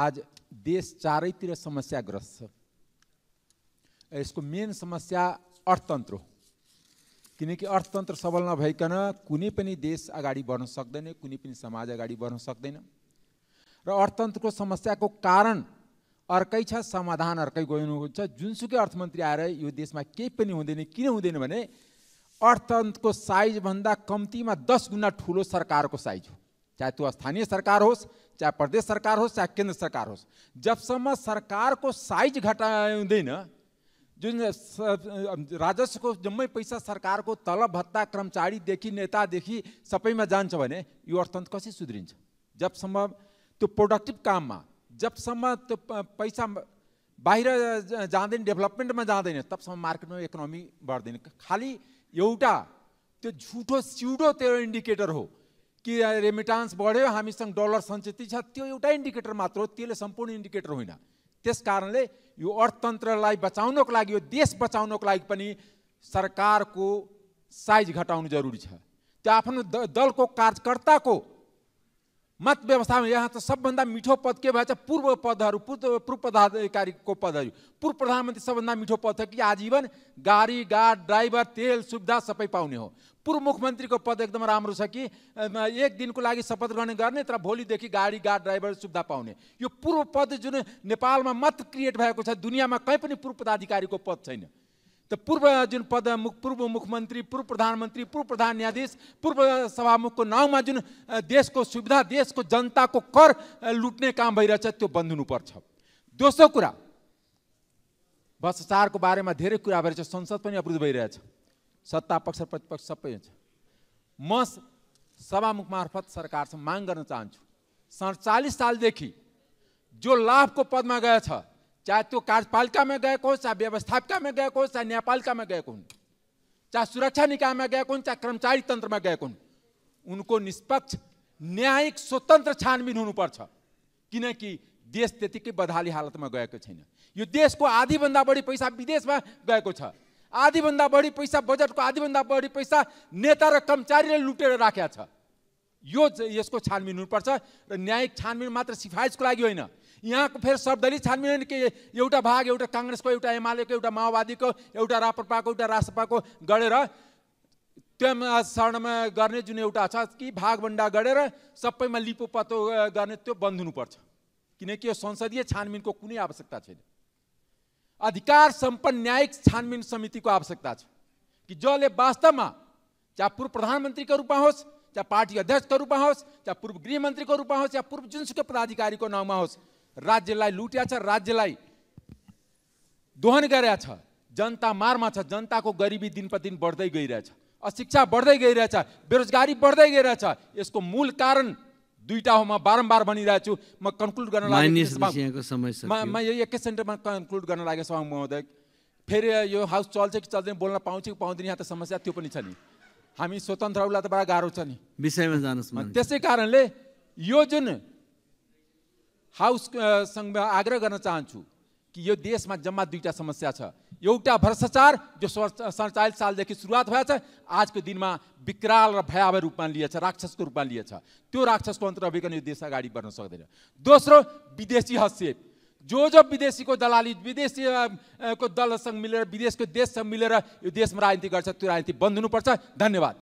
आज देश चारैतिर समस्याग्रस्त छ यसको मेन समस्या अर्थतन्त्र हो किनकि अर्थतन्त्र सबल नभइकन कुनै पनि देश अगाडि बढ्न सक्दैन कुनै पनि समाज अगाडि बढ्न सक्दैन र अर्थतन्त्रको समस्याको कारण अर्कै छ समाधान अर्कै गइनुहुन्छ जुनसुकै अर्थमन्त्री आएर यो देशमा केही पनि हुँदैन किन हुँदैन भने अर्थतन्त्रको साइजभन्दा कम्तीमा दस गुणा ठुलो सरकारको साइज हो चाहे तू स्थानीय सरकार होस चाहे प्रदेश सरकार होस चाहे केंद्र सरकार होस जब समय सरकार को साइज घटा दे जो राजस्व को जम्मे पैसा सरकार को तलब भत्ता कर्मचारी देखी नेता देखी सबैमा जान्छ भने यो अर्थतन्त्र कसरी सुध्रिन्छ जबसम्म त्यो प्रोडक्टिभ काममा जबसम्म त्यो पैसा बाहिर जाँदैन डेभलपमेन्टमा जाँदैन तबसम्म मार्केटमा इकोनोमी बढ्दैन खालि एउटा त्यो झुटो सिउडो त्यो इन्डिकेटर हो कि रेमिटान्स बढ्यो हामीसँग डलर सञ्चित छ त्यो एउटा इन्डिकेटर मात्र हो त्यसले सम्पूर्ण इन्डिकेटर होइन त्यस कारणले यो अर्थतन्त्रलाई बचाउनको लागि यो देश बचाउनको लागि पनि सरकारको साइज घटाउनु जरुरी छ त्यो आफ्नो दलको कार्यकर्ताको मत व्यवस्थामा यहाँ त सबभन्दा मिठो पद के भएछ पूर्व पदहरू पूर्व पूर्व पदाधिकारीको पदहरू पूर्व प्रधानमन्त्री सबभन्दा मिठो पद छ कि आजीवन गाडी गाड ड्राइभर तेल सुविधा सबै पाउने हो पूर्व मुख्यमन्त्रीको पद एकदम राम्रो छ कि एक दिनको लागि शपथ ग्रहण गर्ने तर भोलिदेखि गाडी गाड ड्राइभर सुविधा पाउने यो पूर्व पद जुन नेपालमा मत क्रिएट भएको छ दुनियाँमा कहीँ पनि पूर्व पदाधिकारीको पद छैन त पूर्व जुन पद मुख पूर्व मुख्यमन्त्री पूर्व प्रधानमन्त्री पूर्व प्रधान न्यायाधीश पूर्व सभामुखको नाउँमा जुन देशको सुविधा देशको जनताको कर लुट्ने काम भइरहेछ त्यो बन्द हुनुपर्छ दोस्रो कुरा भ्रष्टाचारको बारेमा धेरै कुरा भइरहेछ संसद पनि अवरुद्ध भइरहेछ सत्ता पक्ष प्रतिपक्ष सबै हुन्छ म सभामुख मार्फत सरकारसँग माग गर्न चाहन्छु सडचालिस सालदेखि जो लाभको पदमा गएछ चाहे तो कार्यपालिका में गए कौन चाहे व्यवस्थापिका में गए चाहे न्यायपालिका में गए चाहे सुरक्षा निकायमा में गए कौन चाहे कर्मचारी तंत्र में गए उनको निष्पक्ष न्यायिक स्वतन्त्र छानबिन हुनुपर्छ किनकि देश त्यतिकै बदहाली हालतमा गएको छैन यो देशको आधीभन्दा बढी पैसा विदेशमा गएको छ आधीभन्दा बढी पैसा बजेटको आधीभन्दा बढी पैसा नेता र कर्मचारीले लुटेर राखेको छ यो यसको छानबिन हुनुपर्छ र न्यायिक छानबिन मात्र सिफारिसको लागि होइन यहाँको फेरि शब्दले छानबिन होइन कि एउटा भाग एउटा काङ्ग्रेसको एउटा एमालेको एउटा माओवादीको एउटा राप्रपाको एउटा रासपाको गरेर त्यो शरणमा गर्ने जुन एउटा छ कि भागभन्डा गरेर सबैमा लिपो पत्तो गर्ने त्यो बन्द हुनुपर्छ किनकि यो संसदीय छानबिनको कुनै आवश्यकता छैन अधिकार सम्पन्न न्यायिक छानबिन समितिको आवश्यकता छ कि जसले वास्तवमा चाहे पूर्व प्रधानमन्त्रीको रूपमा होस् चाहे पार्टी अध्यक्षको रूपमा होस् चाहे पूर्व गृहमन्त्रीको रूपमा होस् या पूर्व जुनसुकै पदाधिकारीको नाउँमा होस् राज्यलाई लुट्या छ राज्यलाई दोहन गरेका छ जनता मारमा छ जनताको गरिबी दिन प्रतिदिन बढ्दै गइरहेछ अशिक्षा बढ्दै गइरहेछ बेरोजगारी बढ्दै गइरहेछ यसको मूल कारण दुईवटा हो म बारम्बार भनिरहेछु म कन्क्लुड गर्न म यो एकै सेन्टरमा कन्क्लुड गर्न लागेको सभा महोदय फेरि यो हाउस चल्छ कि चल्दैन बोल्न पाउँछ कि पाउँदैन यहाँ त समस्या त्यो पनि छ नि हामी स्वतन्त्रहरूलाई त बडा गाह्रो छ नि विषयमा जानुहोस् त्यसै कारणले यो जुन हाउससँग आग्रह गर्न चाहन्छु कि यो देशमा जम्मा दुईवटा समस्या छ एउटा भ्रष्टाचार जो सडचालिस सालदेखि सुरुवात छ आजको दिनमा विकराल र भयावह रूपमा लिएछ राक्षसको रूपमा लिएछ त्यो राक्षसको अन्तर अभिकन यो देश अगाडि बढ्न सक्दैन दोस्रो विदेशी हस्तक्षेप जो जो विदेशीको दलाली विदेशीको दलसँग मिलेर विदेशको देशसँग मिलेर यो देशमा राजनीति गर्छ त्यो राजनीति बन्द हुनुपर्छ धन्यवाद